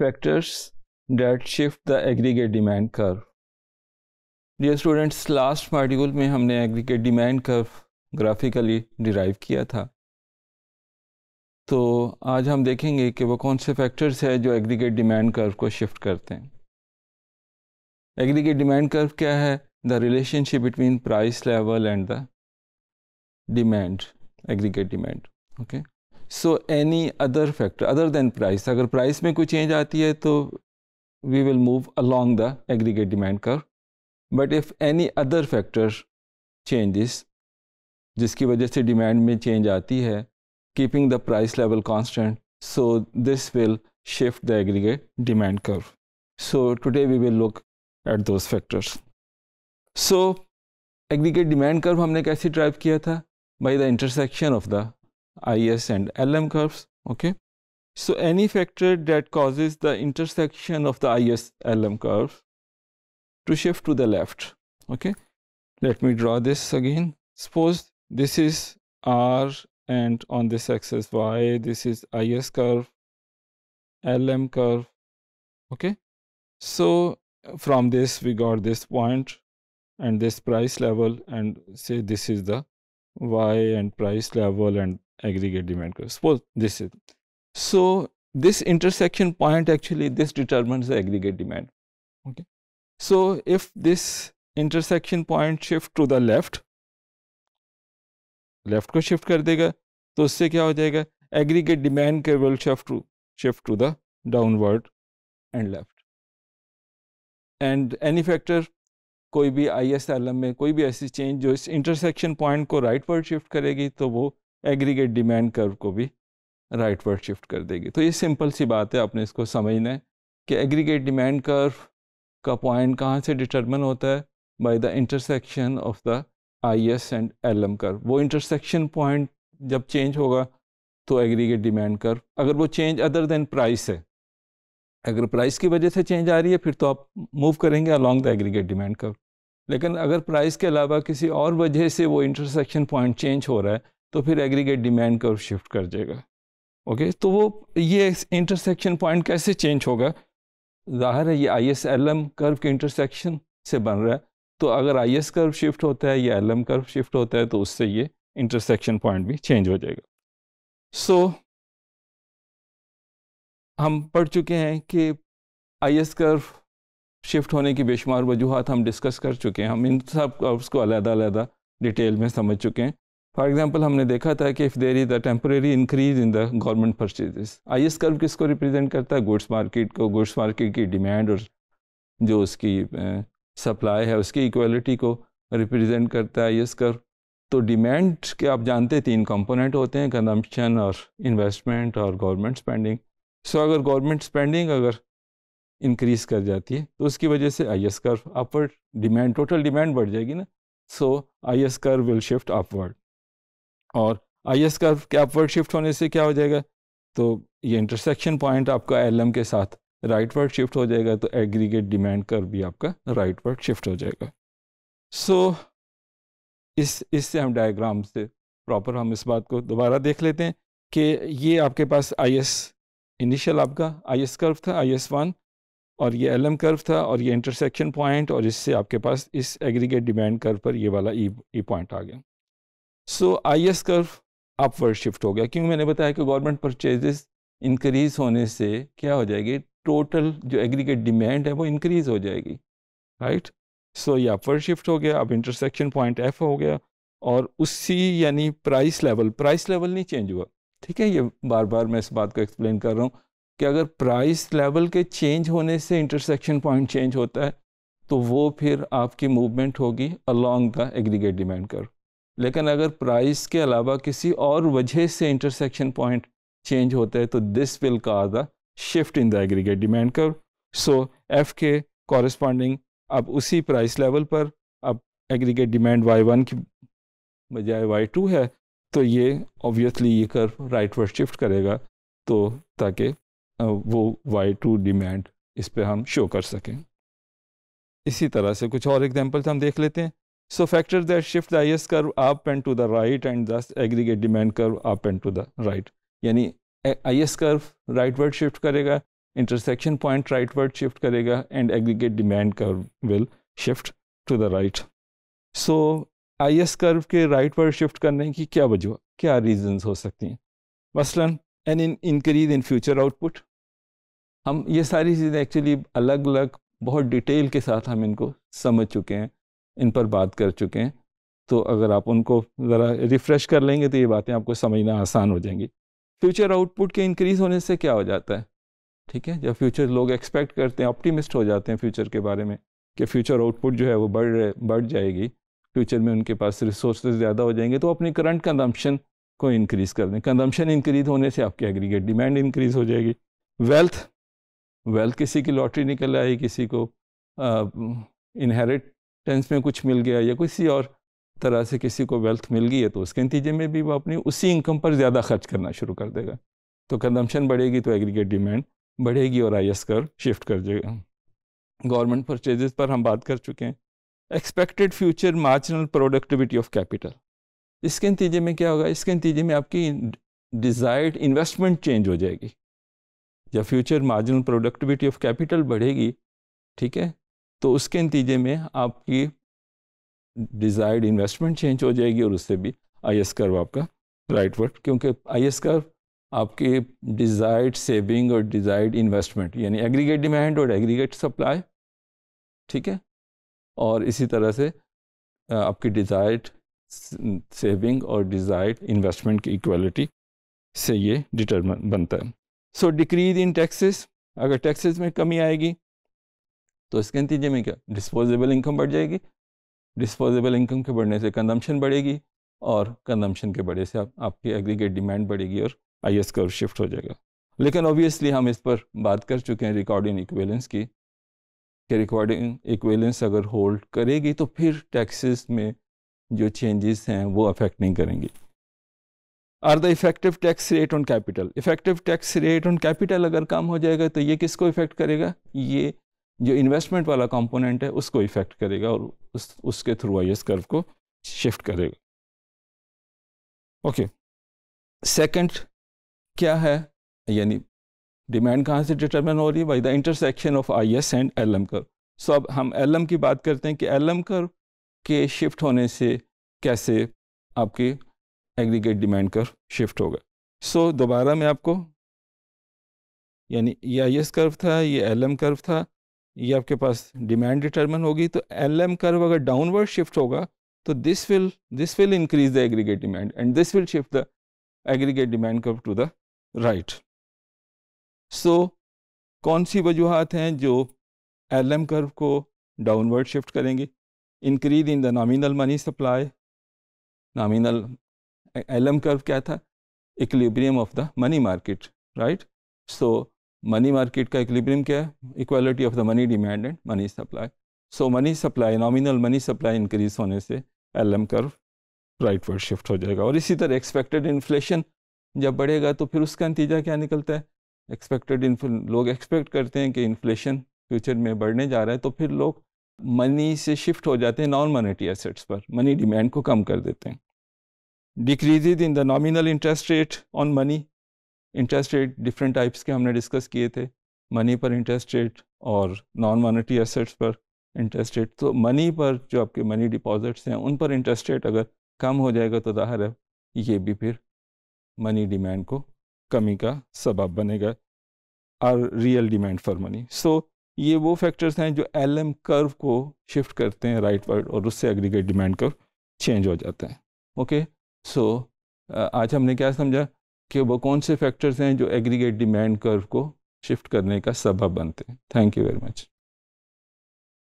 factors that shift the aggregate demand curve. Dear students last module में हमने aggregate demand curve graphically derive किया था तो आज हम देखेंगे कि वो कौन से फैक्टर्स हैं जो एग्रीगेट डिमांड कर्व को शिफ्ट करते हैं एग्रीगेट डिमांड कर्व क्या है the relationship between price level and the demand aggregate demand okay so any other factor other than price अगर प्राइस में कोई चेंज आती है तो we will move along the aggregate demand curve but if any other factor changes जिसकी वजह से demand में चेंज आती है keeping the price level constant so this will shift the aggregate demand curve so today we will look at those factors so aggregate demand curve हमने कैसे derive किया था by the intersection of the IS and LM curves. Okay. So, any factor that causes the intersection of the IS LM curves to shift to the left. Okay. Let me draw this again. Suppose this is R and on this axis Y, this is IS curve, LM curve. Okay. So, from this we got this point and this price level and say this is the y and price level and aggregate demand curve. Suppose this is. So, this intersection point actually this determines the aggregate demand. Okay. So, if this intersection point shift to the left, left को shift कर देगा तो उससे क्या हो जाएगा Aggregate demand curve will shift to shift to the downward and left. And any factor, कोई भी आई एस एल एम में कोई भी ऐसी चेंज जो इस इंटरसेक्शन पॉइंट को राइट वर्ड शिफ्ट करेगी तो वो एग्रीगेट डिमांड कर्व को भी राइट वर्ड शिफ्ट कर देगी तो ये सिंपल सी बात है आपने इसको समझना है कि एग्रीगेट डिमांड कर्व का पॉइंट कहाँ से डिटर्मन होता है by the intersection of the I S and L M curve वो इंटरसेक्शन पॉइंट जब चेंज होगा तो एग्रीगेट डिमांड कर्व अगर वो चेंज अदर देन प्राइस है अगर प्राइस की वजह से चेंज आ रही है फिर तो आप मूव करेंगे along the aggregate demand curve लेकिन अगर प्राइस के अलावा किसी और वजह से वो इंटरसेक्शन पॉइंट चेंज हो रहा है तो फिर एग्रीगेट डिमांड कर्व शिफ्ट कर जाएगा ओके तो वो ये इंटरसेक्शन पॉइंट कैसे चेंज होगा ज़ाहिर है ये I S L M curve के इंटरसेक्शन से बन रहा है तो अगर आई एस कर्व शिफ्ट होता है या एल एम कर्व शिफ्ट होता है तो उससे ये इंटरसेक्शन पॉइंट भी चेंज हो जाएगा सो so, हम पढ़ चुके हैं कि आई एस कर्व शिफ्ट होने की बेशुमार वजूहत हम डिस्कस कर चुके हैं हम इन सब कर्व्स को अलहदा अलहदा डिटेल में समझ चुके हैं फॉर एग्जाम्पल हमने देखा था कि if there is the temporary increase in the government purchases I S curve किसको रिप्रेजेंट करता है गुड्स मार्केट को गुड्स मार्केट की डिमांड और जो उसकी सप्लाई है उसकी इक्वलिटी को रिप्रेजेंट करता है आई एस कर्व तो डिमांड के आप जानते हैं तीन कंपोनेंट होते हैं कंजम्पशन और इन्वेस्टमेंट और गवर्नमेंट स्पेंडिंग सो अगर गवर्नमेंट स्पेंडिंग अगर इंक्रीज़ कर जाती है तो उसकी वजह से I S curve upward demand total demand बढ़ जाएगी ना so I S curve will shift upward और आई एस कर्व के अपवर्ड शिफ्ट होने से क्या हो जाएगा तो ये इंटरसेक्शन पॉइंट आपका एल एम के साथ राइट वर्ड शिफ्ट हो जाएगा तो एग्रीगेट डिमांड कर्व भी आपका राइट वर्ड शिफ्ट हो जाएगा सो so, इस इससे हम डायग्राम से प्रॉपर हम इस बात को दोबारा देख लेते हैं कि ये आपके पास आई एस इनिशियल आपका आई एस कर्व था आई एस वन और ये एल एम कर्व था और ये इंटरसेक्शन पॉइंट और इससे आपके पास इस एग्रीगेट डिमांड कर्व पर ये वाला ई e, पॉइंट e आ गया so I S curve upward shift हो गया क्योंकि मैंने बताया कि गवर्नमेंट परचेजेस इंक्रीज होने से क्या हो जाएगी टोटल जो एग्रीगेट डिमांड है वो इंक्रीज हो जाएगी राइट right? सो so, ये अपवर्ड शिफ्ट हो गया अब इंटरसेक्शन पॉइंट एफ हो गया और उसी यानी प्राइस लेवल प्राइस लेवल नहीं चेंज हुआ ठीक है ये बार बार मैं इस बात को एक्सप्लेन कर रहा हूँ कि अगर प्राइस लेवल के चेंज होने से इंटरसेक्शन पॉइंट चेंज होता है तो वो फिर आपकी मूवमेंट होगी along the aggregate demand curve लेकिन अगर प्राइस के अलावा किसी और वजह से इंटरसेक्शन पॉइंट चेंज होता है तो this will cause the shift in the aggregate demand curve so F के कॉरस्पॉन्डिंग अब उसी प्राइस लेवल पर अब एग्रीगेट डिमांड वाई वन की बजाय वाई टू है तो ये ऑब्वियसली ये कर्व राइट वर्ड शिफ्ट करेगा तो ताकि वो वाई टू डिमांड इस पर हम शो कर सकें इसी तरह से कुछ और एग्जाम्पल्स हम देख लेते हैं So factors that shift the IS curve up and to the right and thus aggregate demand curve up and to the right. यानी IS curve rightward shift करेगा intersection point rightward shift करेगा and aggregate demand curve will shift to the right. So IS curve के rightward shift करने की क्या वजह क्या reasons हो सकती हैं मसलन an increase in future output हम ये सारी चीज़ें एक्चुअली अलग अलग बहुत डिटेल के साथ हम इनको समझ चुके हैं इन पर बात कर चुके हैं तो अगर आप उनको ज़रा रिफ़्रेश कर लेंगे तो ये बातें आपको समझना आसान हो जाएंगी फ्यूचर आउटपुट के इंक्रीज़ होने से क्या हो जाता है ठीक है जब फ्यूचर लोग एक्सपेक्ट करते हैं ऑप्टिमिस्ट हो जाते हैं फ्यूचर के बारे में कि फ्यूचर आउटपुट जो है वो बढ़ रहे बढ़ जाएगी फ्यूचर में उनके पास रिसोर्स ज़्यादा हो जाएंगे तो अपनी करंट कंजम्पशन को इंक्रीज़ कर दें कंजम्पशन इंक्रीज़ होने से आपकी एग्रीगेट डिमांड इंक्रीज़ हो जाएगी वेल्थ वेल्थ किसी की लॉटरी निकल आई किसी को इनहेरिट टेंस में कुछ मिल गया या किसी और तरह से किसी को वेल्थ मिल गई है तो उसके नतीजे में भी वो अपनी उसी इनकम पर ज़्यादा खर्च करना शुरू कर देगा तो कंजम्पशन बढ़ेगी तो एग्रीगेट डिमांड बढ़ेगी और आई कर शिफ्ट कर देगा गवर्नमेंट परचेजेस पर हम बात कर चुके हैं expected future marginal productivity of capital इसके नतीजे में क्या होगा इसके नतीजे में आपकी डिज़ायर्ड इन्वेस्टमेंट चेंज हो जाएगी जब future marginal productivity of capital बढ़ेगी ठीक है तो उसके नतीजे में आपकी डिज़ायर्ड इन्वेस्टमेंट चेंज हो जाएगी और उससे भी आई एस कर्व आपका राइट वर्ड क्योंकि आई एस कर्व आपकी डिज़ायर्ड सेविंग और डिज़ायर्ड इन्वेस्टमेंट यानी एग्रीगेट डिमांड और एग्रीगेट सप्लाई ठीक है और इसी तरह से आपकी डिज़ायर्ड सेविंग और डिज़ायर्ड इन्वेस्टमेंट की इक्वलिटी से ये डिटर्मन बनता है सो डिक्रीज इन टैक्सेस अगर टैक्सेस में कमी आएगी तो इसके नतीजे में क्या डिस्पोजेबल इनकम बढ़ जाएगी डिस्पोजेबल इनकम के बढ़ने से कंजम्पशन बढ़ेगी और कंजम्पशन के बढ़ने से आप, आपकी एग्रीगेट डिमांड बढ़ेगी और आई एस कर्व शिफ्ट हो जाएगा लेकिन ऑब्वियसली हम इस पर बात कर चुके हैं रिकॉर्डिंग इक्वेलेंस की कि रिकॉर्डिंग इक्वेलेंस अगर होल्ड करेगी तो फिर टैक्सेस में जो चेंजेस हैं वो अफेक्ट नहीं करेंगे are the effective tax rate on capital effective tax rate on capital अगर कम हो जाएगा तो ये किसको इफेक्ट करेगा ये जो इन्वेस्टमेंट वाला कंपोनेंट है उसको इफेक्ट करेगा और उस उसके थ्रू आई एस कर्व को शिफ्ट करेगा ओके सेकंड क्या है यानी डिमांड कहाँ से डिटरमिन हो रही है by the intersection of I S and L M curve so अब हम एल एम की बात करते हैं कि एल एम कर के शिफ्ट होने से कैसे आपकी एग्रीगेट डिमांड कर शिफ्ट होगा सो so, दोबारा मैं आपको यानी ये आई एस कर्व था ये एल एम कर्व था ये आपके पास डिमांड डिटर्मन होगी तो एल एम कर्व अगर डाउनवर्ड शिफ्ट होगा तो this will this will increase the aggregate demand and this will shift the aggregate demand curve to the right so कौन सी वजूहत हैं जो एल एम कर्व को डाउनवर्ड शिफ्ट करेंगे increase in the nominal money supply nominal L M curve क्या था equilibrium of the money market right so money market का इक्विलिब्रियम क्या है equality of the money demand and money supply so money supply nominal money supply increase होने से L M curve rightward shift हो जाएगा और इसी तरह एक्सपेक्टेड इन्फ्लेशन जब बढ़ेगा तो फिर उसका नतीजा क्या निकलता है एक्सपेक्टेड लोग एक्सपेक्ट करते हैं कि इन्फ्लेशन फ्यूचर में बढ़ने जा रहा है तो फिर लोग मनी से शिफ्ट हो जाते हैं नॉन मॉनेटरी एसेट्स पर मनी डिमांड को कम कर देते हैं decrease in the nominal interest rate on money interest rate different types के हमने डिस्कस किए थे मनी पर इंटरेस्ट रेट और नॉन मॉनिटरी एसेट्स पर इंटरेस्ट रेट तो मनी पर जो आपके मनी डिपॉजिट्स हैं उन पर इंटरेस्ट रेट अगर कम हो जाएगा तो जाहिर है ये भी फिर मनी डिमांड को कमी का सबब बनेगा और real demand for money so ये वो फैक्टर्स हैं जो एल एम कर्व को शिफ्ट करते हैं राइट वर्ड और उससे एग्रीगेट डिमांड कर्व चेंज हो जाता है ओके सो आज हमने क्या समझा कि वो कौन से फैक्टर्स हैं जो एग्रीगेट डिमांड कर्व को शिफ्ट करने का सबब बनते हैं थैंक यू वेरी मच